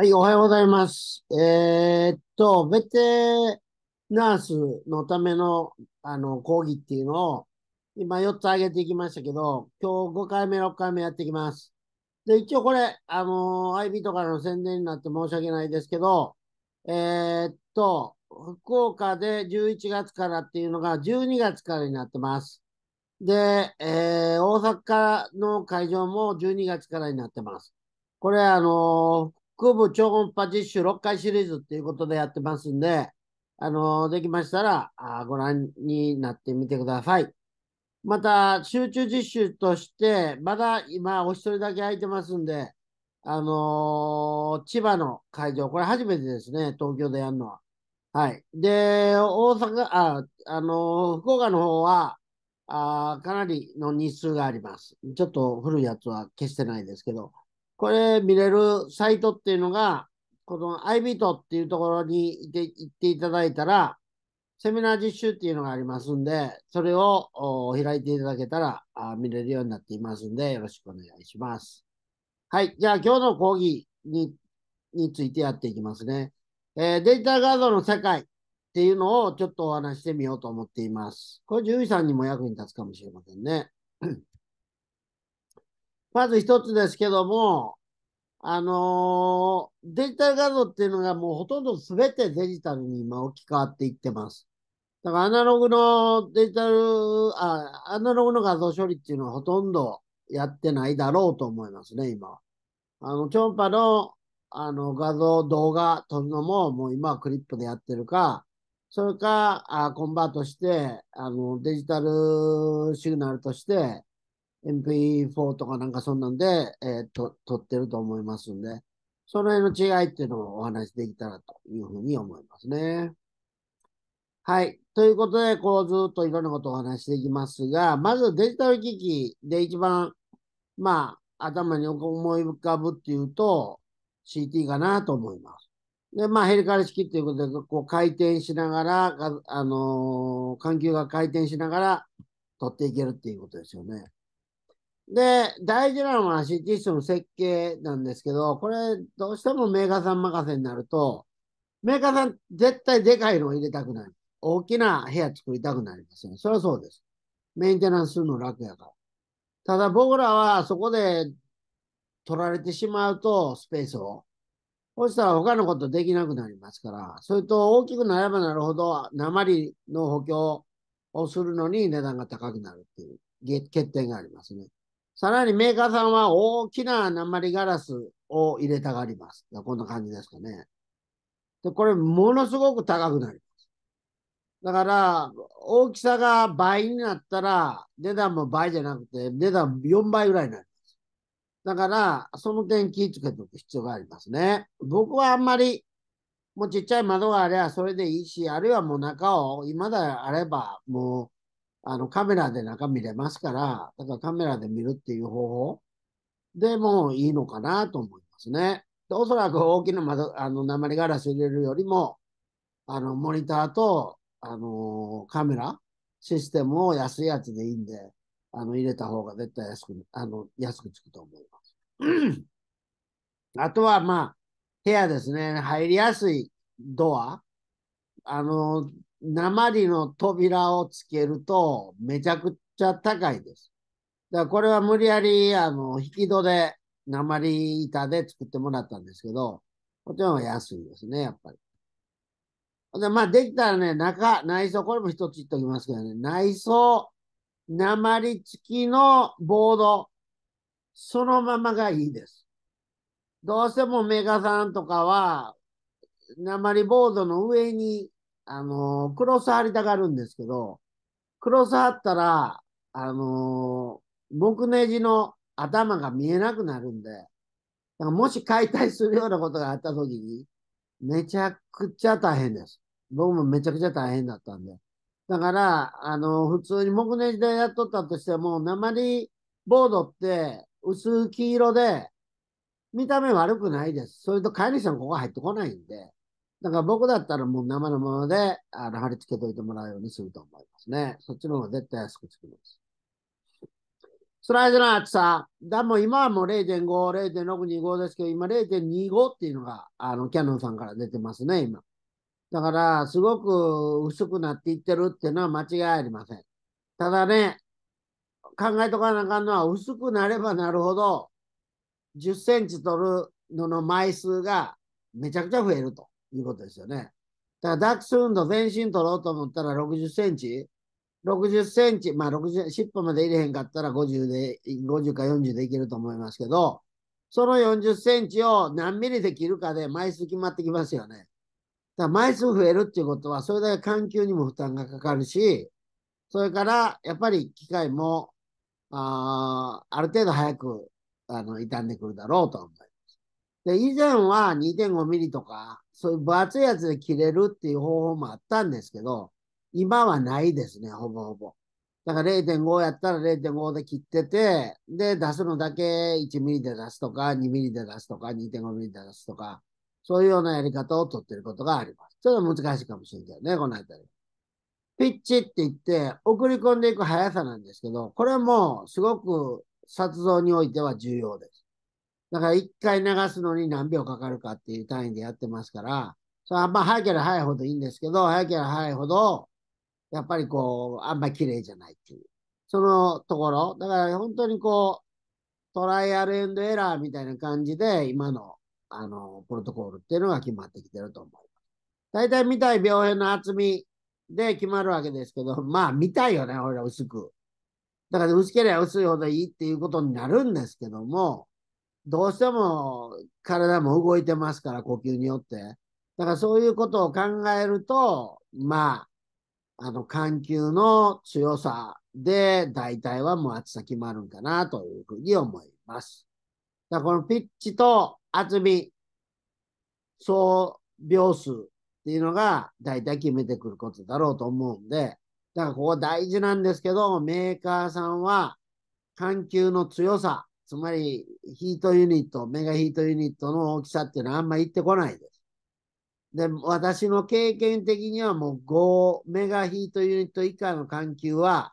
はい、おはようございます。えー、っと、ベテナースのためのあの講義っていうのを、今4つ挙げていきましたけど、今日5回目、6回目やっていきます。で、一応これ、あの IB とかの宣伝になって申し訳ないですけど、えー、っと、福岡で11月からっていうのが12月からになってます。で、えー、大阪の会場も12月からになってます。これ、あの腹部超音波実習6回シリーズっていうことでやってますんで、あの、できましたらあご覧になってみてください。また、集中実習として、まだ今お一人だけ空いてますんで、あのー、千葉の会場、これ初めてですね、東京でやるのは。はい。で、大阪、あ、あのー、福岡の方は、あかなりの日数があります。ちょっと古いやつは消してないですけど。これ見れるサイトっていうのが、この iBit っていうところに行って行っていただいたら、セミナー実習っていうのがありますんで、それを開いていただけたらあ見れるようになっていますんで、よろしくお願いします。はい。じゃあ今日の講義にについてやっていきますね、えー、デジタル画像の世界っていうのをちょっとお話してみようと思っています。これ獣医さんにも役に立つかもしれませんね。まず一つですけども、あのー、デジタル画像っていうのがもうほとんど全てデジタルに今置き換わっていってます。だからアナログのデジタル、あアナログの画像処理っていうのはほとんどやってないだろうと思いますね、今。あの、チョンパのあの画像、動画撮るのももう今はクリップでやってるか、それか、あコンバートして、あの、デジタルシグナルとして、MP4 とかなんかそんなんで、えー、と撮ってると思いますんで、その辺の違いっていうのをお話できたらというふうに思いますね。はい。ということで、こうずっといろんなことをお話していきますが、まずデジタル機器で一番、まあ、頭に思い浮かぶっていうと、CT かなと思います。で、まあ、ヘリカル式っていうことで、こう回転しながら、あのー、環境が回転しながら取っていけるっていうことですよね。で、大事なのは CT 室の設計なんですけど、これ、どうしてもメーカーさん任せになると、メーカーさん絶対でかいのを入れたくない。大きな部屋作りたくなりますよね。そりゃそうです。メンテナンスするの楽やから。ただ僕らはそこで取られてしまうと、スペースを。そしたら他のことできなくなりますから、それと大きくなればなるほど、鉛の補強をするのに値段が高くなるっていう欠点がありますね。さらにメーカーさんは大きな鉛ガラスを入れたがります。こんな感じですかね。で、これものすごく高くなります。だから、大きさが倍になったら、値段も倍じゃなくて、値段4倍ぐらいになります。だから、その点気をつけておく必要がありますね。僕はあんまり、もうちっちゃい窓があればそれでいいし、あるいはもう中を今であればもう、あの、カメラで中見れますから、だからカメラで見るっていう方法でもいいのかなと思いますね。でおそらく大きな窓、あの、鉛ガラス入れるよりも、あの、モニターと、あのー、カメラ、システムを安いやつでいいんで、あの、入れた方が絶対安く、あの、安くつくと思います。あとは、まあ、部屋ですね。入りやすいドア。あの、鉛の扉をつけるとめちゃくちゃ高いです。だからこれは無理やりあの引き戸で鉛板で作ってもらったんですけど、こっちの方が安いですね、やっぱり。で、まあ、できたらね、中、内装、これも一つ言っておきますけどね、内装、鉛付きのボード、そのままがいいです。どうしてもメガさんとかは、鉛ボードの上にあのー、クロス貼りたがるんですけど、クロスあったら、あのー、僕ネジの頭が見えなくなるんで、だからもし解体するようなことがあった時に、めちゃくちゃ大変です。僕もめちゃくちゃ大変だったんで。だから、あのー、普通に木ネジでやっとったとしても、鉛ボードって薄黄色で、見た目悪くないです。それと飼い主さんここ入ってこないんで。だから僕だったらもう生のものであの貼り付けといてもらうようにすると思いますね。そっちの方が絶対安くつきます。スライドの厚さ。だも今はもう0.5、0.625ですけど、今0.25っていうのが、あの、キャノンさんから出てますね、今。だから、すごく薄くなっていってるっていうのは間違いありません。ただね、考えとかなあかんのは、薄くなればなるほど、10センチ取るのの枚数がめちゃくちゃ増えると。いうことですよね。だからダックス運動、全身取ろうと思ったら60センチ、60センチ、まあ60、尻尾まで入れへんかったら50で、50か40でいけると思いますけど、その40センチを何ミリで切るかで枚数決まってきますよね。だから枚数増えるっていうことは、それだけ環境にも負担がかかるし、それから、やっぱり機械も、あある程度早く、あの、傷んでくるだろうと思います。で、以前は2.5ミリとか、そういう分厚いやつで切れるっていう方法もあったんですけど、今はないですね、ほぼほぼ。だから0.5やったら0.5で切ってて、で、出すのだけ1ミリで出すとか、2ミリで出すとか、2.5ミリで出すとか、そういうようなやり方をとってることがあります。ちょっと難しいかもしれなけどね、この辺り。ピッチって言って、送り込んでいく速さなんですけど、これもすごく殺像においては重要です。だから一回流すのに何秒かかるかっていう単位でやってますから、そあんま早ければ早いほどいいんですけど、早ければ早いほど、やっぱりこう、あんまり綺麗じゃないっていう。そのところ、だから本当にこう、トライアルエンドエラーみたいな感じで、今の、あの、プロトコールっていうのが決まってきてると思います。大体見たい病変の厚みで決まるわけですけど、まあ見たいよね、俺ら薄く。だから薄ければ薄いほどいいっていうことになるんですけども、どうしても体も動いてますから、呼吸によって。だからそういうことを考えると、まあ、あの、緩急の強さで、大体はもう厚さ決まるんかなというふうに思います。だからこのピッチと厚み、総秒数っていうのが大体決めてくることだろうと思うんで、だからここ大事なんですけど、メーカーさんは緩急の強さつまりヒートユニット、メガヒートユニットの大きさっていうのはあんまり行ってこないです。で、私の経験的にはもう5メガヒートユニット以下の環球は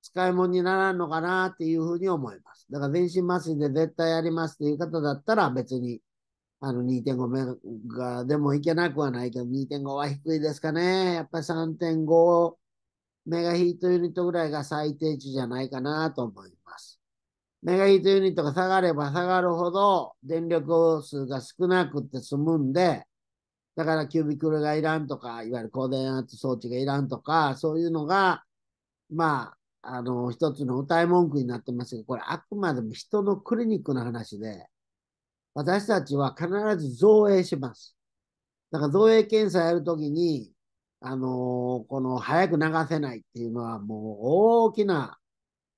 使い物にならんのかなっていうふうに思います。だから全身麻酔で絶対やりますっていう方だったら別にあの2.5メガでもいけなくはないけど2.5は低いですかね。やっぱり3.5メガヒートユニットぐらいが最低値じゃないかなと思います。メガヒートユニットが下がれば下がるほど電力数が少なくて済むんで、だからキュービクルがいらんとか、いわゆる高電圧装置がいらんとか、そういうのが、まあ、あの、一つの歌い文句になってますけど、これあくまでも人のクリニックの話で、私たちは必ず造影します。だから造影検査やるときに、あのー、この早く流せないっていうのはもう大きな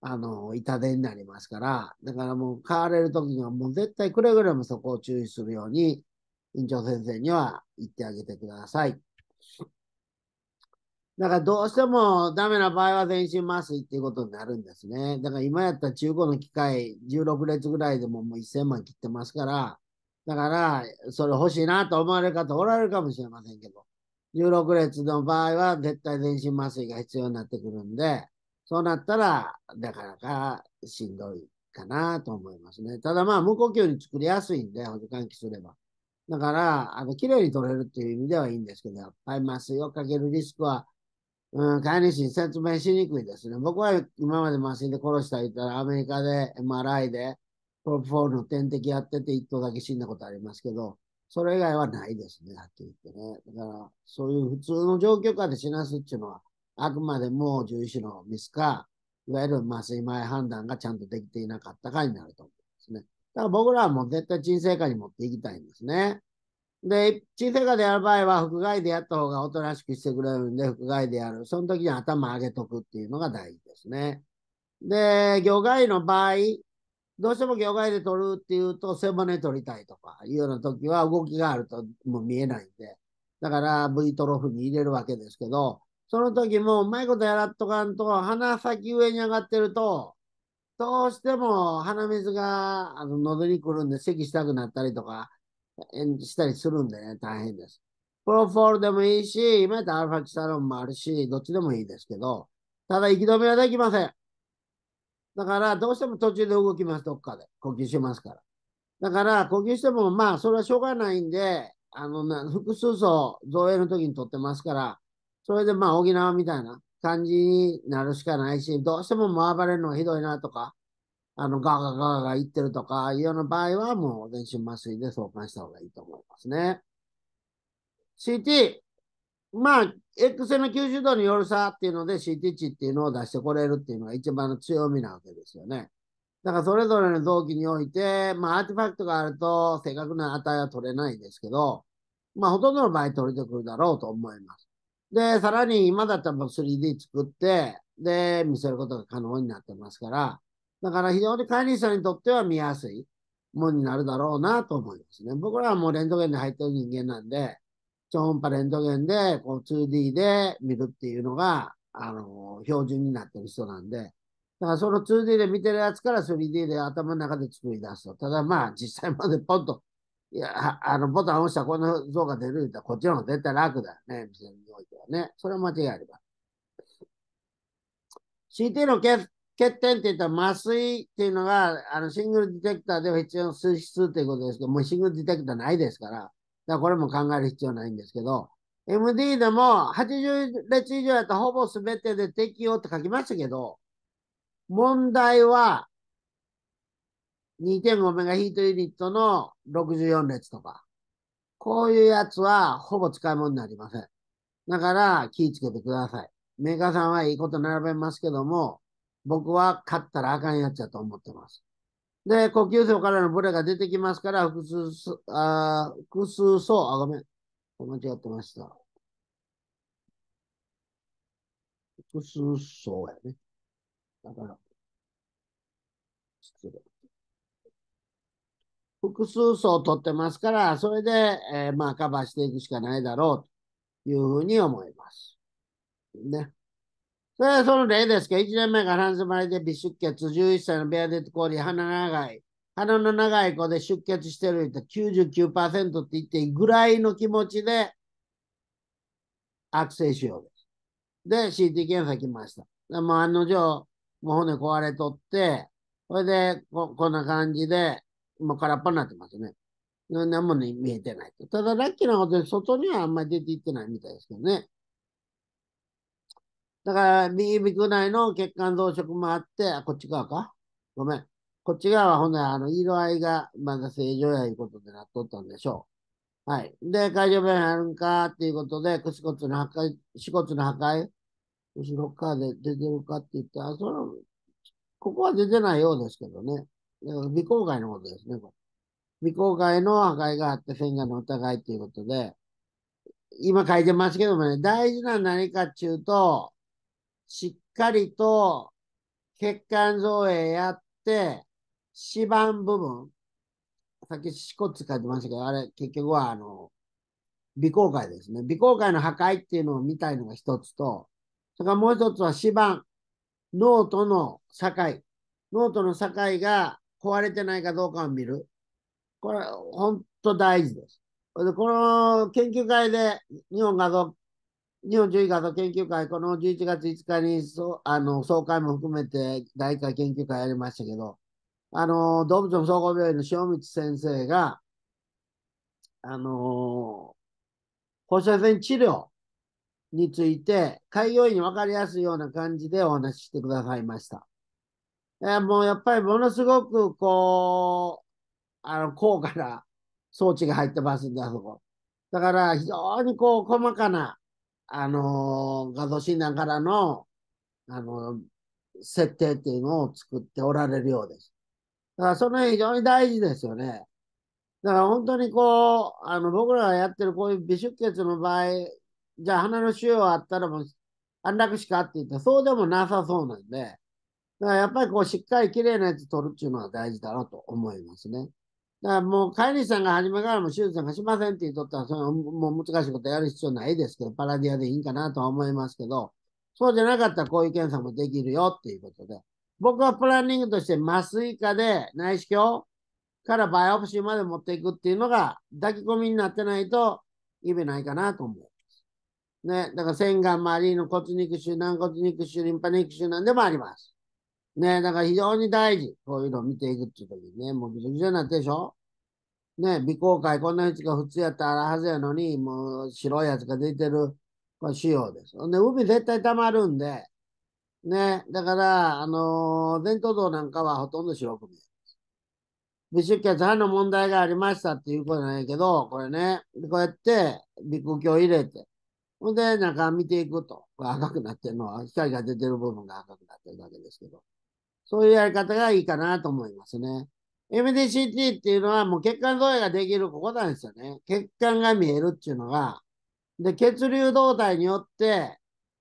あの、痛手になりますから、だからもう買われる時にはもう絶対くれぐれもそこを注意するように、院長先生には言ってあげてください。だからどうしてもダメな場合は全身麻酔っていうことになるんですね。だから今やったら中古の機械16列ぐらいでももう1000万切ってますから、だからそれ欲しいなと思われる方おられるかもしれませんけど、16列の場合は絶対全身麻酔が必要になってくるんで、そうなったら、なかなかしんどいかなと思いますね。ただまあ、無呼吸に作りやすいんで、補助換気すれば。だから、あの、綺麗に取れるっていう意味ではいいんですけど、やっぱり麻酔をかけるリスクは、うん、飼い主に説明しにくいですね。僕は今まで麻酔で殺した言ったら、アメリカで MRI で、プロポールの点滴やってて、一頭だけ死んだことありますけど、それ以外はないですね、はっきり言ってね。だから、そういう普通の状況下で死なすっていうのは、あくまでも獣医師のミスか、いわゆる麻酔前判断がちゃんとできていなかったかになると思うんですね。だから僕らはもう絶対鎮静化に持っていきたいんですね。で、鎮静化でやる場合は、腹外でやった方がおとなしくしてくれるんで、腹外でやる。その時に頭上げとくっていうのが大事ですね。で、魚外の場合、どうしても魚外で取るっていうと、背骨取りたいとかいうような時は、動きがあるともう見えないんで、だから V トロフに入れるわけですけど、その時もうまいことやらっとかんと、鼻先上に上がってると、どうしても鼻水があの喉に来るんで、咳したくなったりとかしたりするんでね、大変です。プロフォールでもいいし、今やったらアルファキサロンもあるし、どっちでもいいですけど、ただ息止めはできません。だから、どうしても途中で動きます、どっかで。呼吸しますから。だから、呼吸しても、まあ、それはしょうがないんで、あのな、複数層、造影の時に取ってますから、それでまあ沖縄みたいな感じになるしかないし、どうしてももう暴れるのがひどいなとか、あの、ガガガガガ言ってるとかいうような場合は、もう全身麻酔で相関した方がいいと思いますね。CT、まあ、X 線の90度による差っていうので CT 値っていうのを出してこれるっていうのが一番の強みなわけですよね。だからそれぞれの臓器において、まあ、アーティファクトがあると正確な値は取れないですけど、まあ、ほとんどの場合取れてくるだろうと思います。で、さらに今だったらもう 3D 作って、で、見せることが可能になってますから、だから非常に管理者にとっては見やすいもんになるだろうなと思いますね。僕らはもうレントゲンで入ってる人間なんで、超音波レントゲンでこう 2D で見るっていうのが、あの、標準になってる人なんで、だからその 2D で見てるやつから 3D で頭の中で作り出すと。ただまあ実際までポンといや、あの、ボタン押したらこの像が出るんだこっちの方が絶対楽だよね、店においてはね。それは間違いあり CT の欠欠点って言ったら、麻酔っていうのが、あの、シングルディテクターでは必要な数質ということですけど、もうシングルディテクターないですから、だからこれも考える必要ないんですけど、MD でも80列以上やったらほぼ全てで適用って書きましたけど、問題は、2.5メガヒートユニットの64列とか、こういうやつはほぼ使い物になりません。だから気をつけてください。メーカーさんはいいこと並べますけども、僕は買ったらあかんやつやと思ってます。で、呼吸層からのブレが出てきますから、複数、あ複数層、あ、ごめん。間違ってました。複数層やね。だから、失礼。複数層取ってますから、それで、えー、まあ、カバーしていくしかないだろうというふうに思います。ね。それはその例ですけど、1年目が半生まれで微出血、11歳のベアデッドコーリー、鼻長い、鼻の長い子で出血してる人99%って言っていいぐらいの気持ちで悪性腫瘍です。で、CT 検査来ました。でも案の定、もう骨壊れとって、それでこ、こんな感じで、空っぽになってますね。何も、ね、見えてないと。ただ、ラッキーなことで、外にはあんまり出ていってないみたいですけどね。だから、右指ぐらいの血管増殖もあって、あ、こっち側かごめん。こっち側はほんなら、あの、色合いがまだ正常やいうことでなっとったんでしょう。はい。で、海上病院あるんかっていうことで、腰骨の破壊、死骨の破壊、後ろ側で出てるかって言ったら、その、ここは出てないようですけどね。未公開のことですね、これ。未公開の破壊があって線がのお互いっていうことで、今書いてますけどもね、大事な何かっていうと、しっかりと血管造影やって、指板部分、さっき四骨書いてましたけど、あれ結局はあの、微公開ですね。微公開の破壊っていうのを見たいのが一つと、それからもう一つは指板、脳との境。脳との境が壊れてないかどうかを見る。これ、本当大事です。でこの研究会で、日本画像、日本獣医画像研究会、この11月5日にそあの総会も含めて第1回研究会やりましたけど、あの動物の総合病院の塩光先生が、あの放射線治療について、開業医に分かりやすいような感じでお話ししてくださいました。や、もうやっぱりものすごくこう、あの、高価な装置が入ってますんで、あそこ。だから非常にこう、細かな、あのー、画像診断からの、あのー、設定っていうのを作っておられるようです。だからその辺非常に大事ですよね。だから本当にこう、あの、僕らがやってるこういう微出血の場合、じゃあ鼻の腫瘍あったらもう安楽死かって言ったらそうでもなさそうなんで、だからやっぱりこうしっかり綺麗なやつ取るっていうのは大事だろうと思いますね。だからもう飼い主さんが初めからも手術なんかしませんって言っとったら、それもう難しいことやる必要ないですけど、パラディアでいいんかなとは思いますけど、そうじゃなかったらこういう検査もできるよっていうことで。僕はプランニングとして麻酔科で内視鏡からバイオプシーまで持っていくっていうのが抱き込みになってないと意味ないかなと思う。ね、だから洗顔もありの骨肉腫、軟骨肉腫、リンパ肉腫なんでもあります。ねだから非常に大事。こういうのを見ていくっていう時にね、もうびちょびちょになってでしょね未公開、こんなやつが普通やったらあるはずやのに、もう白いやつが出てる、これ仕様です。で、海絶対溜まるんで、ねだから、あのー、伝統道なんかはほとんど白く見える。微出血派の問題がありましたっていうことじゃないけど、これね、こうやって、鼻腔鏡入れて、ほんで、中見ていくと。赤くなってるのは、光が出てる部分が赤くなってるだけですけど。そういうやり方がいいかなと思いますね。MDCT っていうのはもう血管造影ができるここなんですよね。血管が見えるっていうのが。で、血流動態によって、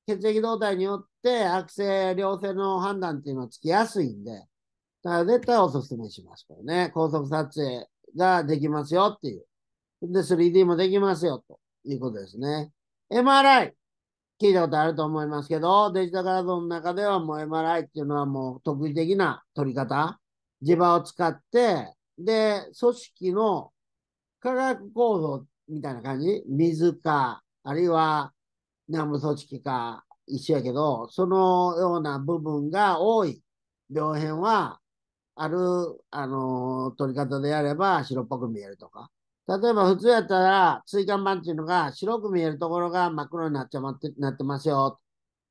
血液動態によって悪性、良性の判断っていうのはつきやすいんで、だから絶対おすすめします。からね、高速撮影ができますよっていう。で、3D もできますよということですね。MRI。聞いたことあると思いますけど、デジタル画像の中ではもう MRI っていうのはもう特異的な取り方、磁場を使って、で、組織の化学構造みたいな感じ、水か、あるいは南部組織か一緒やけど、そのような部分が多い病変は、ある、あの取り方であれば白っぽく見えるとか。例えば普通やったら、椎間板っていうのが白く見えるところが真っ黒になっちゃってなってますよ。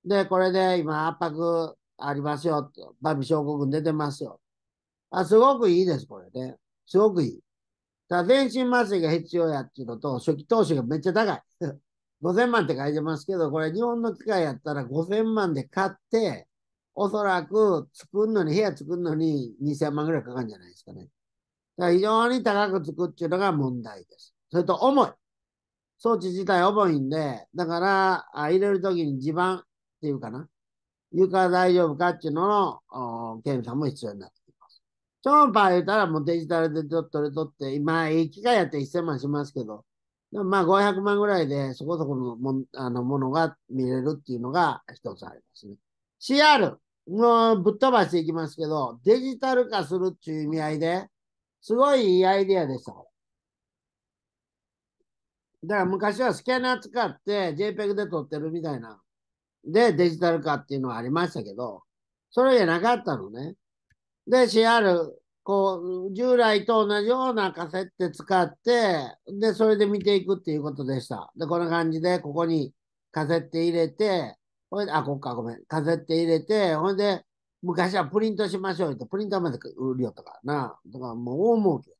で、これで今圧迫ありますよ。バビ症候群出てますよ。あ、すごくいいです、これね。すごくいい。だ、全身麻酔が必要やっていうのと、初期投資がめっちゃ高い。5000 万って書いてますけど、これ日本の機械やったら5000万で買って、おそらく作るのに、部屋作るのに2000万ぐらいかかるんじゃないですかね。だから非常に高くつくっていうのが問題です。それと重い。装置自体重いんで、だからあ入れるときに地盤っていうかな。床大丈夫かっていうのの検査も必要になってきます。超パー言うたらもうデジタルで取れとって、今、いい機械やって1000万しますけど、まあ500万ぐらいでそこそこのもあのものが見れるっていうのが一つありますね。CR、もうぶっ飛ばしていきますけど、デジタル化するっていう意味合いで、すごいいいアイディアでした。だから昔はスキャナー使って JPEG で撮ってるみたいな。で、デジタル化っていうのはありましたけど、それじゃなかったのね。で、CR、こう、従来と同じようなカセット使って、で、それで見ていくっていうことでした。で、こんな感じで、ここにカセット入れて、ほいで、あ、こっか、ごめん。カセット入れて、ほいで、昔はプリントしましょうって、プリンターまで売りよったからな。だからもう大儲け。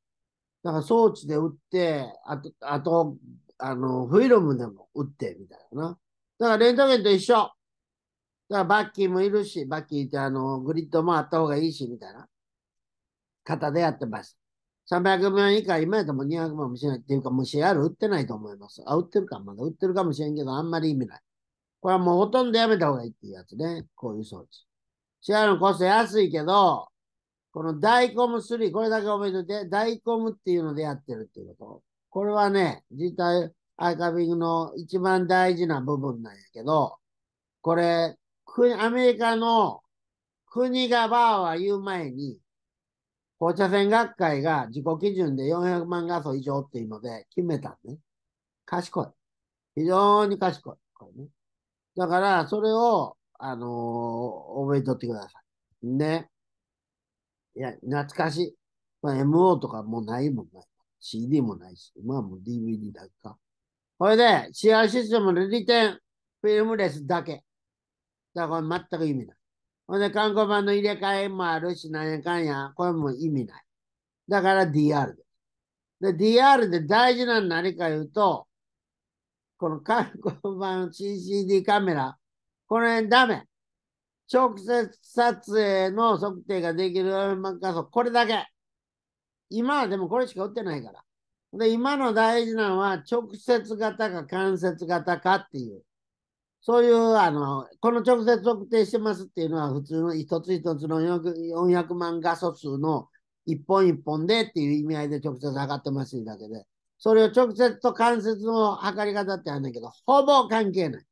だから装置で売って、あと、あと、あの、フィルムでも売って、みたいな。だからレントゲンと一緒。だからバッキーもいるし、バッキーってあの、グリッドもあった方がいいし、みたいな。方でやってます。300万以下、今やとも200万もしないっていうか、もある売ってないと思います。あ、売ってるか、まだ売ってるかもしれんけど、あんまり意味ない。これはもうほとんどやめた方がいいっていうやつね。こういう装置。シェアのコスト安いけど、このダイコム3、これだけ覚えておいて、ダイコムっていうのでやってるっていうこと。これはね、実体アーカイビングの一番大事な部分なんやけど、これ、アメリカの国がバーは言う前に、放射線学会が自己基準で400万画素以上っていうので決めたね。賢い。非常に賢い。これね、だから、それをあのー、覚えとってください。ね。いや、懐かしい。まあ、MO とかもうないもんね。CD もないし、まあもう DVD だけか。これで、シアシステム、の利点、フィルムレスだけ。だからこれ全く意味ない。ほんで、観光版の入れ替えもあるし、なんやかんや、これも意味ない。だから DR で。で、DR で大事なの何か言うと、この観光版 CCD カメラ、この辺ダメ。直接撮影の測定ができる画像、これだけ。今はでもこれしか売ってないから。で、今の大事なのは、直接型か間接型かっていう。そういう、あの、この直接測定してますっていうのは、普通の一つ一つの 400, 400万画素数の一本一本でっていう意味合いで直接測ってますだけで、それを直接と間接の測り方ってあるんだけど、ほぼ関係ない。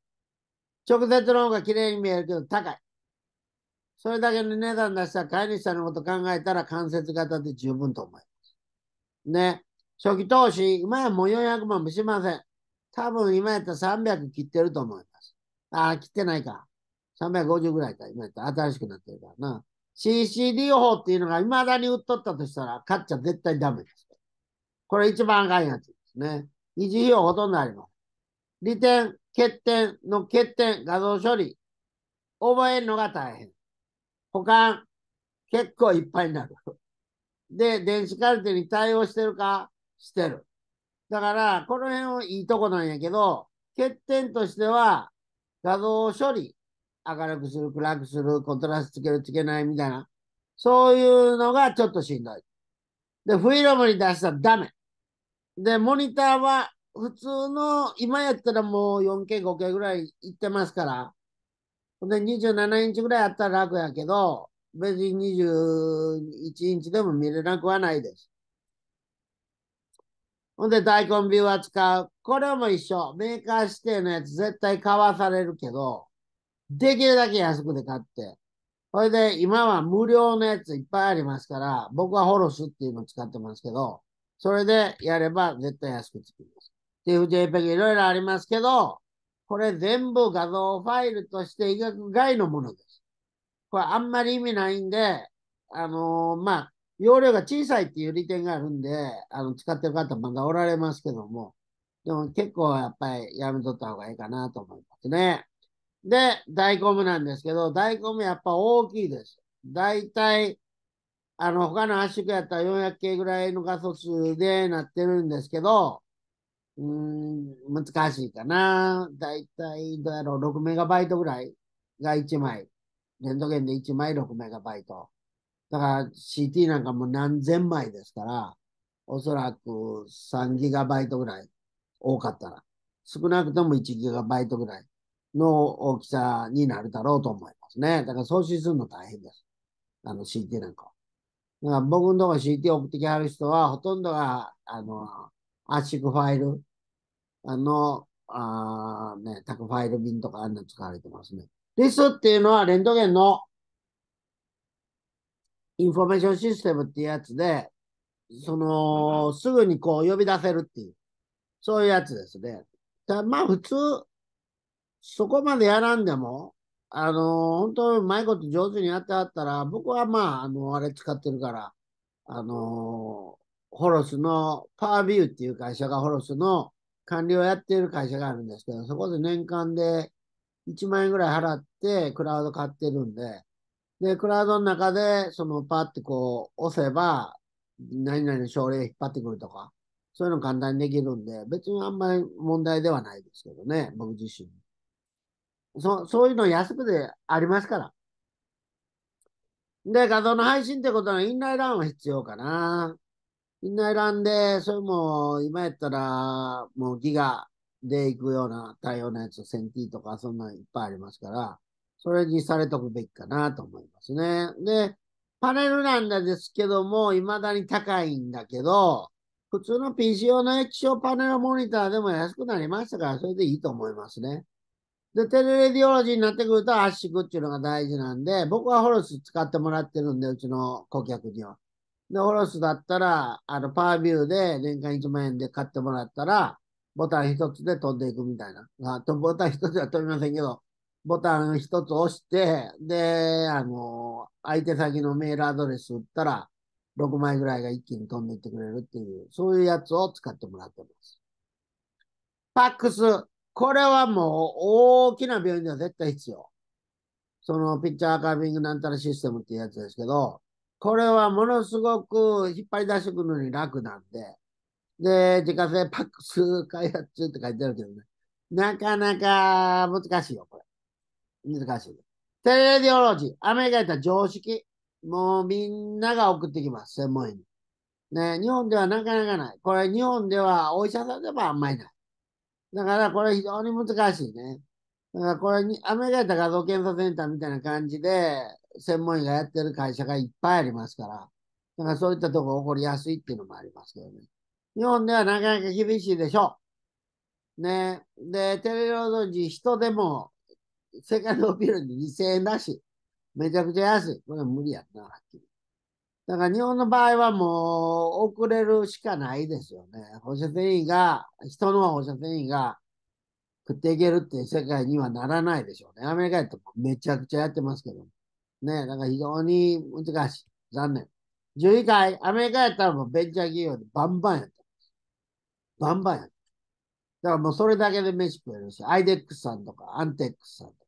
直接の方が綺麗に見えるけど高い。それだけの値段出したら飼い主さんのこと考えたら間接型で十分と思います。ね。初期投資、今やもう400万もしません。多分今やったら300切ってると思います。ああ、切ってないか。350ぐらいか。今やったら新しくなってるからな。CCD 法っていうのが未だに売っとったとしたら、買っちゃ絶対ダメです。これ一番あかんやつですね。維持費用ほとんどあります。利点、欠点の欠点、画像処理、覚えるのが大変。保管、結構いっぱいになる。で、電子カルテに対応してるかしてる。だから、この辺はいいとこなんやけど、欠点としては、画像処理、明るくする、暗くする、コントラストつける、つけないみたいな、そういうのがちょっとしんどい。で、フィルムに出したらダメ。で、モニターは普通の、今やったらもう 4K、5K ぐらいいってますから。で、27インチぐらいあったら楽やけど、別に21インチでも見れなくはないです。ほんで、大根ビューは使う。これも一緒。メーカー指定のやつ絶対買わされるけど、できるだけ安くで買って。それで、今は無料のやついっぱいありますから、僕はホロスっていうのを使ってますけど、それでやれば絶対安くつります。TFJPEG いろいろありますけど、これ全部画像ファイルとして医学外のものです。これあんまり意味ないんで、あのー、まあ、容量が小さいっていう利点があるんで、あの、使ってる方まだおられますけども、でも結構やっぱりやめとった方がいいかなと思いますね。で、大根ムなんですけど、大根ムやっぱ大きいです。大体、あの、他の圧縮やったら400系ぐらいの画素数でなってるんですけど、うん、難しいかな。だいたい、どうやろう、6メガバイトぐらいが1枚。レントゲンで1枚6メガバイト。だから CT なんかも何千枚ですから、おそらく3ギガバイトぐらい多かったら、少なくとも1ギガバイトぐらいの大きさになるだろうと思いますね。だから送信するの大変です。あの CT なんかだから僕のとこ CT 送ってきはる人は、ほとんどが、あの、圧縮ファイルあの、あね、タクファイル便とかあんな使われてますね。ですっていうのはレントゲンのインフォメーションシステムっていうやつで、その、すぐにこう呼び出せるっていう、そういうやつですね。だまあ普通、そこまでやらんでも、あのー、本当うまいこと上手にやってあったら、僕はまあ、あの、あれ使ってるから、あのー、ホロスの、パワービューっていう会社がホロスの管理をやっている会社があるんですけど、そこで年間で1万円ぐらい払ってクラウド買ってるんで、で、クラウドの中で、そのパってこう押せば、何々の症例引っ張ってくるとか、そういうの簡単にできるんで、別にあんまり問題ではないですけどね、僕自身。そそういうの安くでありますから。で、画像の配信ってことはインライランは必要かな。みんな選んで、それも、今やったら、もうギガで行くような対応のやつ、1000t とか、そんなんいっぱいありますから、それにされとくべきかなと思いますね。で、パネルなんですけども、未だに高いんだけど、普通の PC 用の液晶パネルモニターでも安くなりましたから、それでいいと思いますね。で、テレレディオロジーになってくると圧縮っていうのが大事なんで、僕はホルス使ってもらってるんで、うちの顧客には。で、おロスだったら、あの、パービューで年間1万円で買ってもらったら、ボタン一つで飛んでいくみたいな。あとボタン一つは飛びませんけど、ボタン一つ押して、で、あの、相手先のメールアドレス打ったら、6枚ぐらいが一気に飛んでいってくれるっていう、そういうやつを使ってもらってます。パックス。これはもう大きな病院では絶対必要。そのピッチャーカービングなんたらシステムっていうやつですけど、これはものすごく引っ張り出してくるのに楽なんで、で、自家製パックス開発中って書いてあるけどね、なかなか難しいよ、これ。難しい、テレディオロジー、アメリカやったら常識。もうみんなが送ってきます、専門医に。ね、日本ではなかなかない。これ日本ではお医者さんでもあんまりない。だからこれ非常に難しいね。だからこれに、アメリカやったら画像検査センターみたいな感じで、専門医がやってる会社がいっぱいありますから、だからそういったとこ起こりやすいっていうのもありますけどね。日本ではなかなか厳しいでしょう。ね。で、テレロド時、人でも、世界のビルに2000円だし、めちゃくちゃ安い。これ無理やな、はっきり。だから日本の場合はもう遅れるしかないですよね。放射線維が、人の放射線維が食っていけるっていう世界にはならないでしょうね。アメリカやもめちゃくちゃやってますけど。ね、だから非常に難しい。残念。10位回、アメリカやったらもうベンチャー企業でバンバンやった。バンバンやった。だからもうそれだけで飯食えるし、アイデックスさんとか、アンテックスさんとか、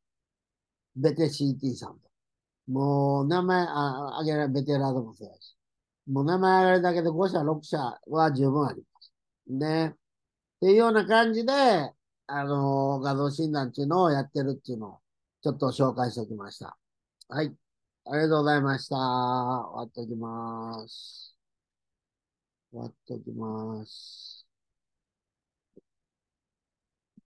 ベテ CT さんとか。もう名前ああげられ、ベテラーでもそうやし。もう名前あげるだけで5社、6社は十分あります。ね。っていうような感じで、あのー、画像診断っていうのをやってるっていうのをちょっと紹介しておきました。はい。ありがとうございました。終わっておきます。終わっておきます。